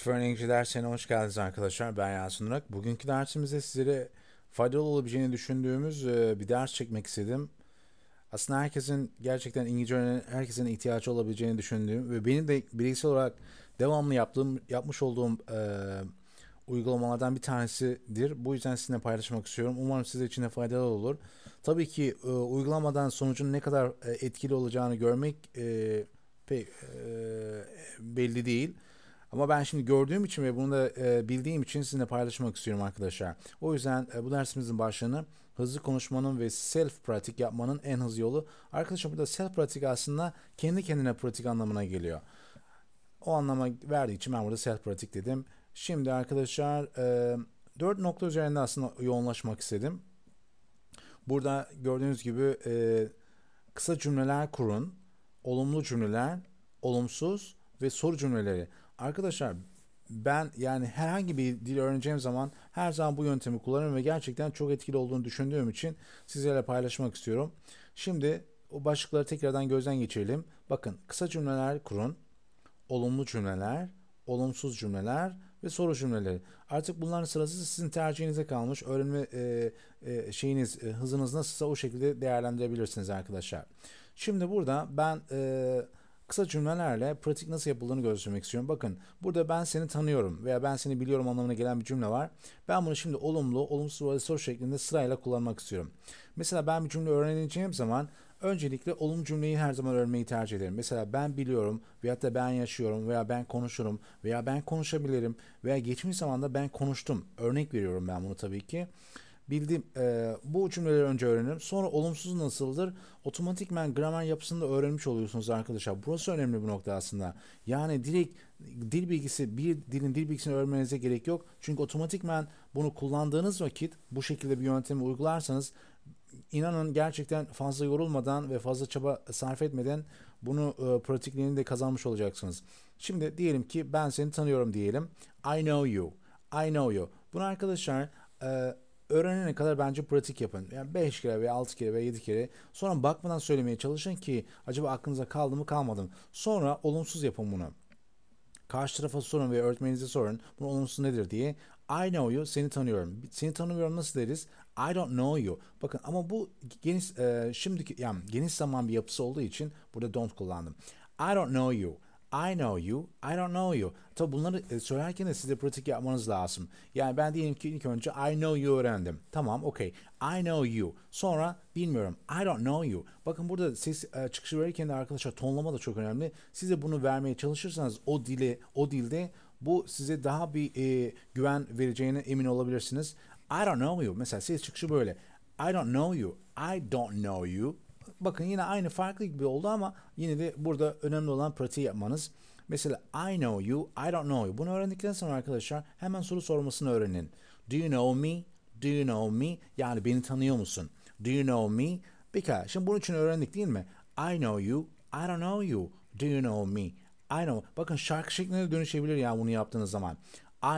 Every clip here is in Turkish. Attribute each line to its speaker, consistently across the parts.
Speaker 1: Aktif Öğrenci dersine hoş geldiniz arkadaşlar. Ben Yasin Durak. Bugünkü dersimizde sizlere faydalı olabileceğini düşündüğümüz e, bir ders çekmek istedim. Aslında herkesin gerçekten İngilizce öğrenen herkesin ihtiyacı olabileceğini düşündüğüm ve benim de bireysel olarak devamlı yaptığım, yapmış olduğum e, uygulamalardan bir tanesidir. Bu yüzden sizinle paylaşmak istiyorum. Umarım size için de faydalı olur. Tabii ki e, uygulamadan sonucun ne kadar e, etkili olacağını görmek e, pe, e, belli değil. Ama ben şimdi gördüğüm için ve bunu da e, bildiğim için sizinle paylaşmak istiyorum arkadaşlar. O yüzden e, bu dersimizin başlığını hızlı konuşmanın ve self pratik yapmanın en hızlı yolu. Arkadaşlar burada self pratik aslında kendi kendine pratik anlamına geliyor. O anlama verdiği için ben burada self pratik dedim. Şimdi arkadaşlar e, 4 nokta üzerinde aslında yoğunlaşmak istedim. Burada gördüğünüz gibi e, kısa cümleler kurun, olumlu cümleler, olumsuz ve soru cümleleri arkadaşlar ben yani herhangi bir dil öğreneceğim zaman her zaman bu yöntemi kullanıyorum ve gerçekten çok etkili olduğunu düşündüğüm için sizlerle paylaşmak istiyorum. Şimdi o başlıkları tekrardan gözden geçirelim. Bakın kısa cümleler kurun, olumlu cümleler, olumsuz cümleler ve soru cümleleri. Artık bunların sırası sizin tercihinize kalmış. Öğrenme e, e, şeyiniz, e, hızınız nasılsa o şekilde değerlendirebilirsiniz arkadaşlar. Şimdi burada ben... E, kısa cümlelerle pratik nasıl yapıldığını göstermek istiyorum. Bakın burada ben seni tanıyorum veya ben seni biliyorum anlamına gelen bir cümle var. Ben bunu şimdi olumlu, olumsuz ve soru şeklinde sırayla kullanmak istiyorum. Mesela ben bir cümle öğreneceğim zaman öncelikle olumlu cümleyi her zaman öğrenmeyi tercih ederim. Mesela ben biliyorum veyahut da ben yaşıyorum veya ben konuşurum veya ben konuşabilirim veya geçmiş zamanda ben konuştum. Örnek veriyorum ben bunu tabii ki bildiğim e, bu cümleleri önce öğrenelim. Sonra olumsuz nasıldır? Otomatikmen gramer yapısını da öğrenmiş oluyorsunuz arkadaşlar. Burası önemli bir nokta aslında. Yani direkt dil bilgisi bir dilin dil bilgisini öğrenmenize gerek yok. Çünkü otomatikmen bunu kullandığınız vakit bu şekilde bir yöntemi uygularsanız inanın gerçekten fazla yorulmadan ve fazla çaba sarf etmeden bunu e, pratikliğini de kazanmış olacaksınız. Şimdi diyelim ki ben seni tanıyorum diyelim. I know you. I know you. Bunu arkadaşlar e, öğrenene kadar bence pratik yapın. Yani 5 kere veya 6 kere veya 7 kere sonra bakmadan söylemeye çalışın ki acaba aklınıza kaldı mı kalmadı mı? Sonra olumsuz yapın bunu. Karşı tarafa sorun veya öğretmeninize sorun. Bunun olumsuz nedir diye. I know you, seni tanıyorum. Seni tanımıyorum nasıl deriz? I don't know you. Bakın ama bu geniş e, şimdiki yani geniş zaman bir yapısı olduğu için burada don't kullandım. I don't know you. I know you, I don't know you. Tabi bunları e, söylerken de size pratik yapmanız lazım. Yani ben diyelim ki ilk önce I know you öğrendim. Tamam, okay. I know you. Sonra bilmiyorum. I don't know you. Bakın burada ses e, çıkışı verirken de arkadaşlar tonlama da çok önemli. Size bunu vermeye çalışırsanız o dile, o dilde bu size daha bir e, güven vereceğine emin olabilirsiniz. I don't know you. Mesela ses çıkışı böyle. I don't know you. I don't know you bakın yine aynı farklı gibi oldu ama yine de burada önemli olan pratiği yapmanız. Mesela I know you, I don't know you. Bunu öğrendikten sonra arkadaşlar hemen soru sormasını öğrenin. Do you know me? Do you know me? Yani beni tanıyor musun? Do you know me? Pekala. Şimdi bunun için öğrendik değil mi? I know you, I don't know you. Do you know me? I know. Bakın şarkı şeklinde dönüşebilir ya bunu yaptığınız zaman.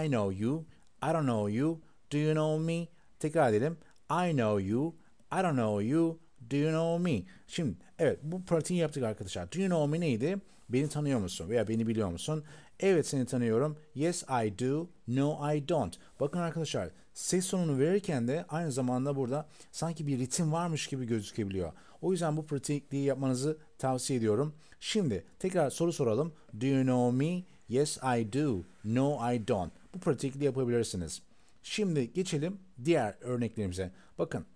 Speaker 1: I know you, I don't know you. Do you know me? Tekrar edelim. I know you, I don't know you. Do you know me? Şimdi evet bu pratiği yaptık arkadaşlar. Do you know me neydi? Beni tanıyor musun? Veya beni biliyor musun? Evet seni tanıyorum. Yes I do. No I don't. Bakın arkadaşlar ses sonunu verirken de aynı zamanda burada sanki bir ritim varmış gibi gözükebiliyor. O yüzden bu pratikliği yapmanızı tavsiye ediyorum. Şimdi tekrar soru soralım. Do you know me? Yes I do. No I don't. Bu pratikliği yapabilirsiniz. Şimdi geçelim diğer örneklerimize. Bakın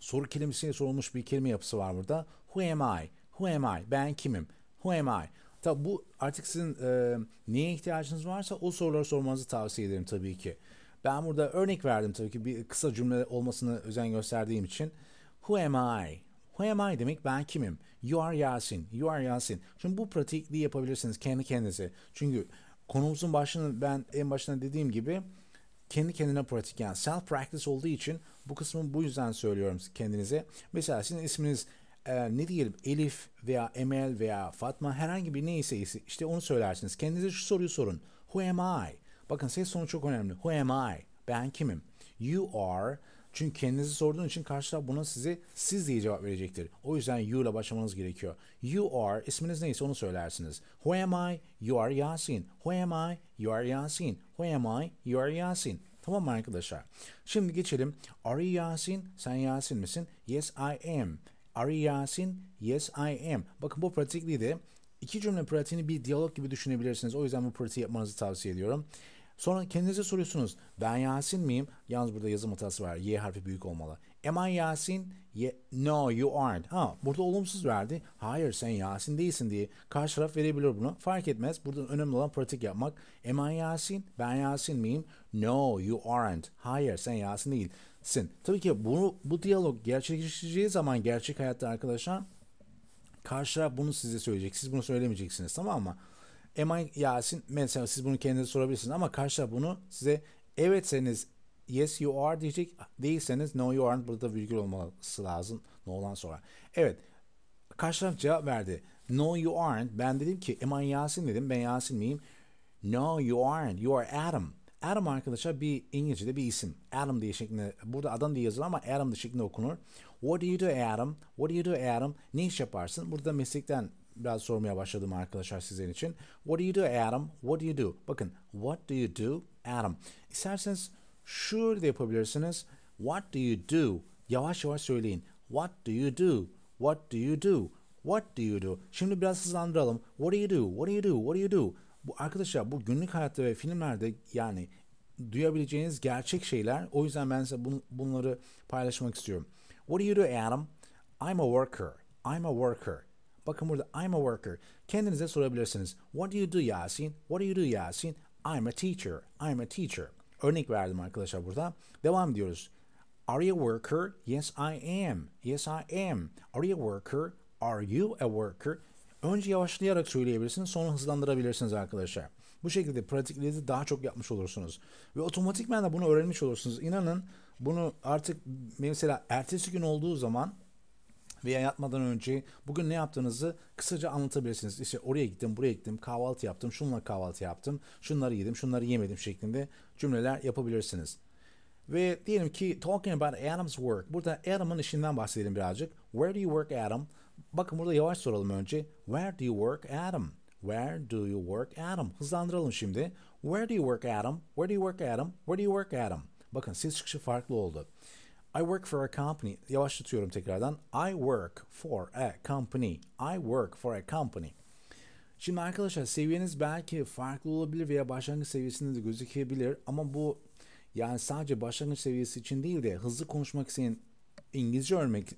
Speaker 1: soru kelimesine sorulmuş bir kelime yapısı var burada. Who am I? Who am I? Ben kimim? Who am I? Tabi bu artık sizin e, neye ihtiyacınız varsa o soruları sormanızı tavsiye ederim tabii ki. Ben burada örnek verdim tabii ki bir kısa cümle olmasını özen gösterdiğim için. Who am I? Who am I demek ben kimim? You are Yasin. You are Yasin. Şimdi bu pratikliği yapabilirsiniz kendi kendinize. Çünkü konumuzun başını ben en başına dediğim gibi kendi kendine pratik yani self practice olduğu için bu kısmı bu yüzden söylüyorum kendinize. Mesela sizin isminiz e, ne diyelim Elif veya Emel veya Fatma herhangi bir neyse işte onu söylersiniz. Kendinize şu soruyu sorun. Who am I? Bakın ses sonu çok önemli. Who am I? Ben kimim? You are çünkü kendinizi sorduğun için karşı taraf buna sizi siz diye cevap verecektir. O yüzden you ile başlamanız gerekiyor. You are isminiz neyse onu söylersiniz. Who am I? You are Yasin. Who am I? You are Yasin. Who am I? You are Yasin. Tamam mı arkadaşlar? Şimdi geçelim. Are you Yasin? Sen Yasin misin? Yes I am. Are you Yasin? Yes I am. Bakın bu pratikliydi. İki cümle pratiğini bir diyalog gibi düşünebilirsiniz. O yüzden bu pratiği yapmanızı tavsiye ediyorum. Sonra kendinize soruyorsunuz. Ben Yasin miyim? Yalnız burada yazım hatası var. Y harfi büyük olmalı. Am I Yasin? Ye no you aren't. Ha burada olumsuz verdi. Hayır sen Yasin değilsin diye. Karşı taraf verebilir bunu. Fark etmez. Burada önemli olan pratik yapmak. Am I Yasin? Ben Yasin miyim? No you aren't. Hayır sen Yasin değilsin. Tabii ki bunu, bu diyalog gerçekleşeceği zaman gerçek hayatta arkadaşlar karşı taraf bunu size söyleyecek. Siz bunu söylemeyeceksiniz tamam mı? Eman Yasin mesela siz bunu kendinize sorabilirsiniz ama karşıda bunu size evetseniz yes you are diyecek değilseniz no you aren't burada virgül olması lazım no olan sonra. Evet karşı taraf cevap verdi. No you aren't. Ben dedim ki Eman Yasin dedim. Ben Yasin miyim? No you aren't. You are Adam. Adam arkadaşlar bir İngilizce'de bir isim. Adam diye şeklinde. Burada adam diye yazılır ama Adam diye şeklinde okunur. What do you do Adam? What do you do Adam? Ne iş yaparsın? Burada meslekten biraz sormaya başladım arkadaşlar sizin için. What do you do Adam? What do you do? Bakın what do you do Adam? İsterseniz şöyle de yapabilirsiniz. What do you do? Yavaş yavaş söyleyin. What do you do? What do you do? What do you do? Şimdi biraz hızlandıralım. What do you do? What do you do? What do you do? Bu arkadaşlar bu günlük hayatta ve filmlerde yani duyabileceğiniz gerçek şeyler. O yüzden ben size bun, bunları paylaşmak istiyorum. What do you do Adam? I'm a worker. I'm a worker. Bakın burada I'm a worker. Kendinize sorabilirsiniz. What do you do Yasin? What do you do Yasin? I'm a teacher. I'm a teacher. Örnek verdim arkadaşlar burada. Devam ediyoruz. Are you a worker? Yes, I am. Yes, I am. Are you a worker? Are you a worker? Önce yavaşlayarak söyleyebilirsiniz, sonra hızlandırabilirsiniz arkadaşlar. Bu şekilde pratikliğinizi daha çok yapmış olursunuz. Ve otomatikmen de bunu öğrenmiş olursunuz. İnanın bunu artık mesela ertesi gün olduğu zaman veya yatmadan önce bugün ne yaptığınızı kısaca anlatabilirsiniz. İşte oraya gittim, buraya gittim, kahvaltı yaptım, şunla kahvaltı yaptım, şunları yedim, şunları yemedim şeklinde cümleler yapabilirsiniz. Ve diyelim ki talking about Adam's work. Burada Adam'ın işinden bahsedelim birazcık. Where do you work Adam? Bakın burada yavaş soralım önce. Where do you work Adam? Where do you work Adam? Hızlandıralım şimdi. Where do you work Adam? Where do you work Adam? Where do you work Adam? Bakın ses çıkışı farklı oldu. I work for a company. Yavaşlatıyorum tekrardan. I work for a company. I work for a company. Şimdi arkadaşlar seviyeniz belki farklı olabilir veya başlangıç seviyesinde de gözükebilir ama bu yani sadece başlangıç seviyesi için değil de hızlı konuşmak isteyen İngilizce öğrenmek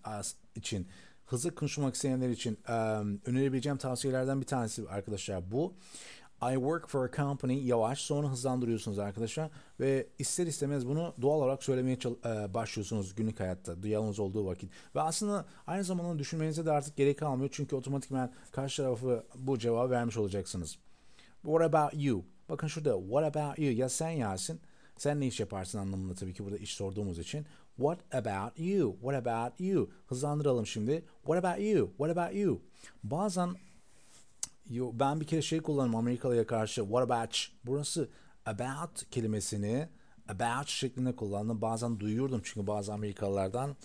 Speaker 1: için hızlı konuşmak isteyenler için e, önerebileceğim tavsiyelerden bir tanesi arkadaşlar bu. I work for a company yavaş sonra hızlandırıyorsunuz arkadaşlar ve ister istemez bunu doğal olarak söylemeye e, başlıyorsunuz günlük hayatta duyarlınız olduğu vakit ve aslında aynı zamanda düşünmenize de artık gerek kalmıyor çünkü otomatikman karşı tarafı bu cevabı vermiş olacaksınız. What about you? Bakın şurada what about you ya sen Yasin sen ne iş yaparsın anlamında tabii ki burada iş sorduğumuz için. What about you? What about you? Hızlandıralım şimdi. What about you? What about you? Bazen yo, ben bir kere şey kullandım Amerikalıya karşı what about burası about kelimesini about şeklinde kullandım. Bazen duyuyordum çünkü bazı Amerikalılardan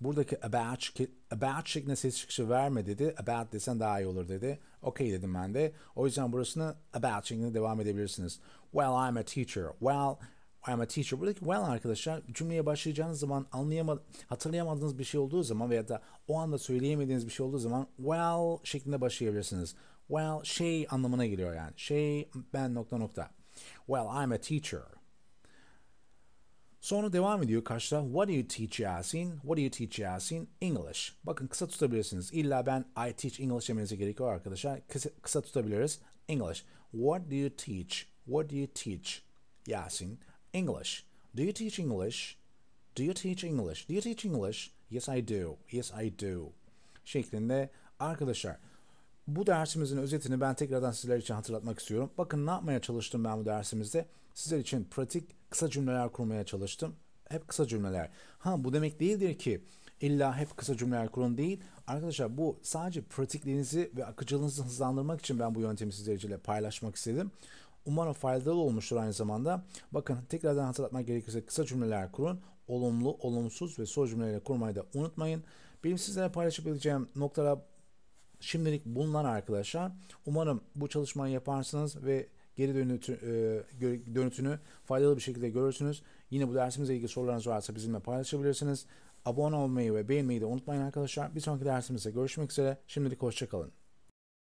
Speaker 1: buradaki about, about şeklinde ses çıkışı verme dedi. About desen daha iyi olur dedi. Okey dedim ben de. O yüzden burasını about şeklinde devam edebilirsiniz. Well I'm a teacher. Well I'm a teacher. Buradaki well arkadaşlar cümleye başlayacağınız zaman anlayamad hatırlayamadığınız bir şey olduğu zaman veya da o anda söyleyemediğiniz bir şey olduğu zaman well şeklinde başlayabilirsiniz. Well şey anlamına geliyor yani. Şey ben nokta nokta. Well I'm a teacher. Sonra devam ediyor karşıda. What do you teach Yasin? What do you teach Yasin? English. Bakın kısa tutabilirsiniz. İlla ben I teach English demenize gerek yok arkadaşlar. Kısa, kısa tutabiliriz. English. What do you teach? What do you teach? Yasin. English. Do you teach English? Do you teach English? Do you teach English? Yes I do. Yes I do. Şeklinde arkadaşlar bu dersimizin özetini ben tekrardan sizler için hatırlatmak istiyorum. Bakın ne yapmaya çalıştım ben bu dersimizde? Sizler için pratik kısa cümleler kurmaya çalıştım. Hep kısa cümleler. Ha bu demek değildir ki illa hep kısa cümleler kurun değil. Arkadaşlar bu sadece pratikliğinizi ve akıcılığınızı hızlandırmak için ben bu yöntemi sizlerle paylaşmak istedim. Umarım faydalı olmuştur aynı zamanda. Bakın tekrardan hatırlatmak gerekirse kısa cümleler kurun. Olumlu, olumsuz ve soru cümleleri kurmayı da unutmayın. Benim sizlere paylaşabileceğim noktalar Şimdilik bunlar arkadaşlar. Umarım bu çalışmayı yaparsınız ve geri dönütü, e, dönütünü faydalı bir şekilde görürsünüz. Yine bu dersimizle ilgili sorularınız varsa bizimle paylaşabilirsiniz. Abone olmayı ve beğenmeyi de unutmayın arkadaşlar. Bir sonraki dersimizde görüşmek üzere. Şimdilik hoşçakalın.